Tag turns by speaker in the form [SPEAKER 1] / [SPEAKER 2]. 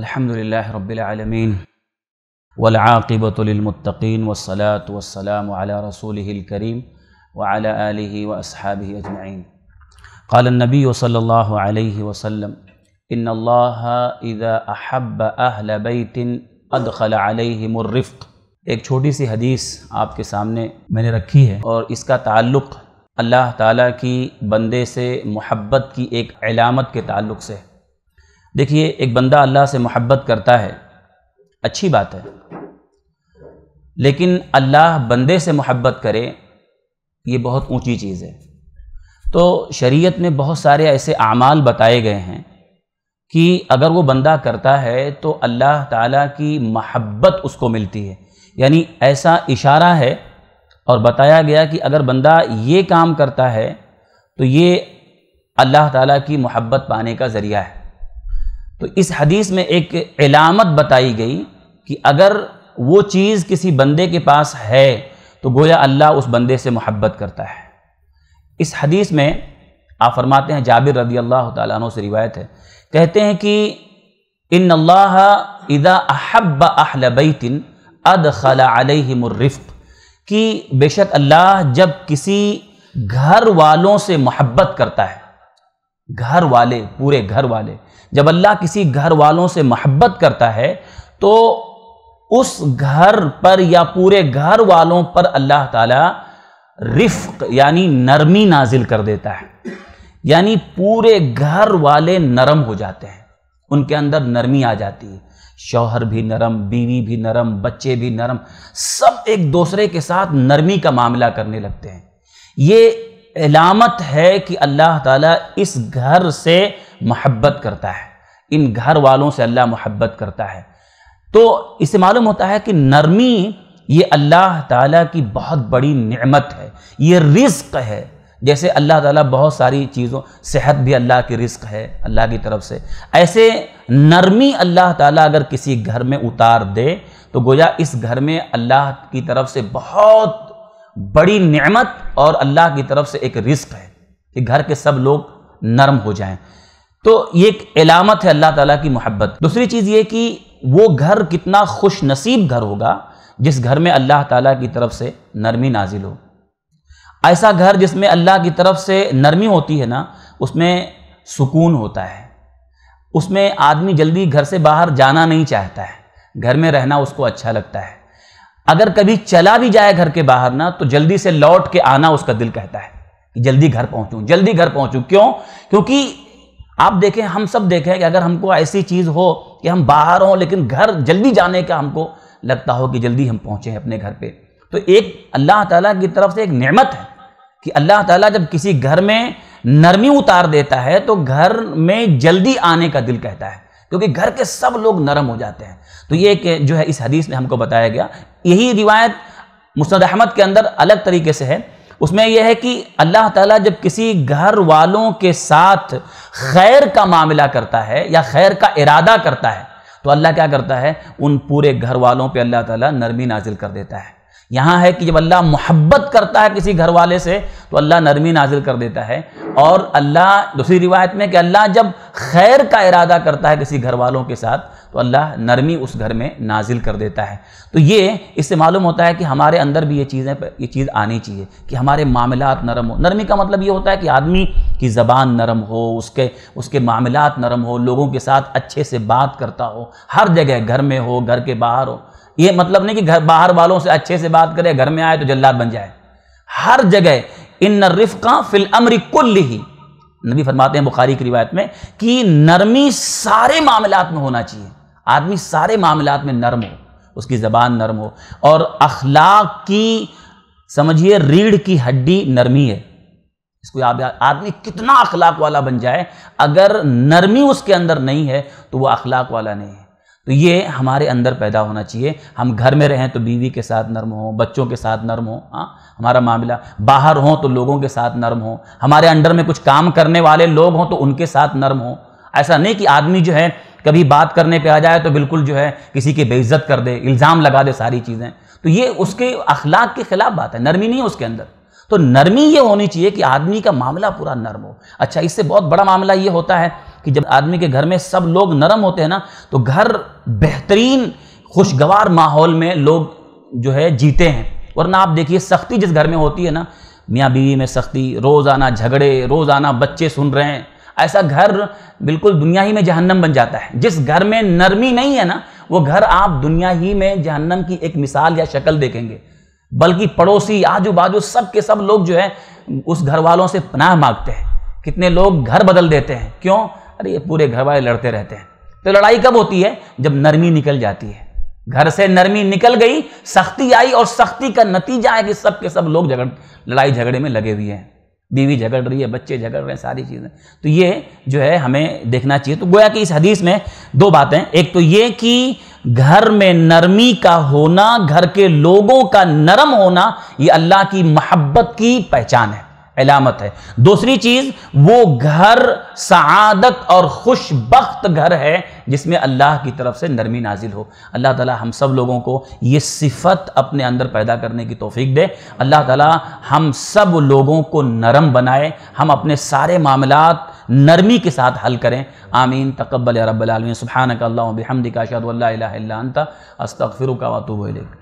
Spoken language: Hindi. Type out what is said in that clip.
[SPEAKER 1] الحمد لله رب العالمين والعاقبة للمتقين والصلاة والسلام على رسوله الكريم وعلى آله وأصحابه أجمعين قال النبي صلى الله عليه وسلم إن الله إذا أحب أهل بيت أدخل عليهم الرفق एक छोटी सी हदीस आपके सामने मैंने रखी है और इसका ताल्लुक़ अल्लाह ताला की बंदे से मोहब्बत की एक अलामत के ताल्लुक़ से है देखिए एक बंदा अल्लाह से मोहब्बत करता है अच्छी बात है लेकिन अल्लाह बंदे से मोहब्बत करे ये बहुत ऊंची चीज़ है तो शरीयत में बहुत सारे ऐसे अमाल बताए गए हैं कि अगर वो बंदा करता है तो अल्लाह ताला की महब्बत उसको मिलती है यानी ऐसा इशारा है और बताया गया कि अगर बंदा ये काम करता है तो ये अल्लाह ताला की मोहब्बत पाने का ज़रिया है तो इस हदीस में एक इलामत बताई गई कि अगर वो चीज़ किसी बंदे के पास है तो गोया अल्लाह उस बंदे से मोहब्बत करता है इस हदीस में आप फरमाते हैं जाबिर रदी अल्लाह तु से रिवायत है कहते हैं कि इन अल्लाह इदा अहब अहल बैतिन अद खलाफ़ कि बेशक अल्लाह जब किसी घर वालों से मोहब्बत करता है घर वाले पूरे घर वाले जब अल्लाह किसी घर वालों से मोहब्बत करता है तो उस घर पर या पूरे घर वालों पर अल्लाह ताला रिफ्क यानी नरमी नाजिल कर देता है यानी पूरे घर वाले नरम हो जाते हैं उनके अंदर नरमी आ जाती है शौहर भी नरम बीवी भी नरम बच्चे भी नरम सब एक दूसरे के साथ नरमी का मामला करने लगते हैं ये अलामत है कि अल्लाह ताला इस घर से महब्बत करता है इन घर वालों से अल्लाह मोहब्बत करता है तो इससे मालूम होता है कि नरमी ये अल्लाह ताला की बहुत बड़ी नेमत है ये रिस्क है जैसे अल्लाह ताला बहुत सारी चीज़ों सेहत भी अल्लाह की रिस्क है अल्लाह की तरफ से ऐसे नरमी अल्लाह ताला अगर किसी घर में उतार दे तो गोया इस घर में अल्लाह की तरफ से बहुत बड़ी नेमत और अल्लाह की तरफ से एक रिस्क है कि घर के सब लोग नरम हो जाएं तो ये एक अलामत है अल्लाह ताला की मोहब्बत दूसरी चीज़ ये कि वो घर कितना खुश नसीब घर होगा जिस घर में अल्लाह ताला की तरफ से नरमी नाजिल हो ऐसा घर जिसमें अल्लाह की तरफ से नरमी होती है ना उसमें सुकून होता है उसमें आदमी जल्दी घर से बाहर जाना नहीं चाहता है घर में रहना उसको अच्छा लगता है अगर कभी चला भी जाए घर के बाहर ना तो जल्दी से लौट के आना उसका दिल कहता है कि जल्दी घर पहुंचूं जल्दी घर पहुंचूं क्यों क्योंकि आप देखें हम सब देखें कि अगर हमको ऐसी चीज़ हो कि हम बाहर हों लेकिन घर जल्दी जाने का हमको लगता हो कि जल्दी हम पहुँचें अपने घर पर तो एक अल्लाह ताला की तरफ से एक नेमत है कि अल्लाह ताला जब किसी घर में नरमी उतार देता है तो घर में जल्दी आने का दिल कहता है क्योंकि घर के सब लोग नरम हो जाते हैं तो ये के जो है इस हदीस में हमको बताया गया यही रिवायत मुस्द अहमद के अंदर अलग तरीके से है उसमें यह है कि अल्लाह ताला जब किसी घर वालों के साथ खैर का मामला करता है या खैर का इरादा करता है तो अल्लाह क्या करता है उन पूरे घर वालों पे अल्लाह ताला नरमी नाजिल कर देता है यहाँ है कि जब अल्लाह मोहब्बत करता है किसी घर वाले से तो अल्लाह नरमी नाजिल कर देता है और अल्लाह दूसरी रिवायत में कि अल्लाह जब खैर का इरादा करता है किसी घर वालों के साथ तो अल्लाह नरमी उस घर में नाजिल कर देता है तो ये इससे मालूम होता है कि हमारे अंदर भी ये चीज़ें ये चीज़ आनी चाहिए कि हमारे मामला नरम हो नरमी का मतलब ये होता है कि आदमी की ज़बान नरम हो उसके उसके मामला नरम हो लोगों के साथ अच्छे से बात करता हो हर जगह घर में हो घर के बाहर हो ये मतलब नहीं कि घर बाहर वालों से अच्छे से बात करे घर में आए तो जल्लाद बन जाए हर जगह इन रिफ़ा फिल अमर कुल ही नबी फरमाते हैं बुखारी की रिवायत में कि नरमी सारे मामलात में होना चाहिए आदमी सारे मामलात में नरम हो उसकी ज़बान नरम हो और अखलाक की समझिए रीढ़ की हड्डी नरमी है इसको आदमी कितना अखलाक वाला बन जाए अगर नरमी उसके अंदर नहीं है तो वह अखलाक वाला नहीं है तो ये हमारे अंदर पैदा होना चाहिए हम घर में रहें तो बीवी के साथ नर्म हो बच्चों के साथ नर्म हो हाँ हमारा मामला बाहर हों तो लोगों के साथ नर्म हो हमारे अंडर में कुछ काम करने वाले लोग हों तो उनके साथ नर्म हो ऐसा नहीं कि आदमी जो है कभी बात करने पे आ जाए तो बिल्कुल जो है किसी की बेइज्जत कर दे इल्ज़ाम लगा दे सारी चीज़ें तो ये उसके अखलाक के ख़िलाफ़ बात है नरमी नहीं है उसके अंदर तो नरमी ये होनी चाहिए कि आदमी का मामला पूरा नर्म हो अच्छा इससे बहुत बड़ा मामला ये होता है कि जब आदमी के घर में सब लोग नरम होते हैं ना तो घर बेहतरीन खुशगवार माहौल में लोग जो है जीते हैं वरना आप देखिए सख्ती जिस घर में होती है ना मियाँ बीवी में सख्ती रोज़ाना झगड़े रोज़ाना बच्चे सुन रहे हैं ऐसा घर बिल्कुल दुनिया ही में जहन्नम बन जाता है जिस घर में नरमी नहीं है ना वो घर आप दुनिया ही में जहन्नम की एक मिसाल या शक्ल देखेंगे बल्कि पड़ोसी आजू बाजू सब के सब लोग जो है उस घर वालों से पनाह मांगते हैं कितने लोग घर बदल देते हैं क्यों अरे ये पूरे घर वाले लड़ते रहते हैं तो लड़ाई कब होती है जब नरमी निकल जाती है घर से नरमी निकल गई सख्ती आई और सख्ती का नतीजा है कि सब के सब लोग झगड़ लड़ाई झगड़े में लगे हुए हैं बीवी झगड़ रही है बच्चे झगड़ रहे हैं सारी चीज़ें तो ये जो है हमें देखना चाहिए तो गोया कि इस हदीस में दो बातें एक तो ये कि घर में नरमी का होना घर के लोगों का नरम होना ये अल्लाह की मोहब्बत की पहचान है अलामत है दूसरी चीज वो घर सआदत और खुशबख्त घर है जिसमें अल्लाह की तरफ से नरमी नाजिल हो अल्लाह ताला हम सब लोगों को ये सिफत अपने अंदर पैदा करने की तोफीक दे अल्लाह ताला हम सब लोगों को नरम बनाए हम अपने सारे मामला नरमी के साथ हल करें आमीन तकबल रबालमीन सुबहानक अल्लाह हमदिका अस्तफ़िर का वातुब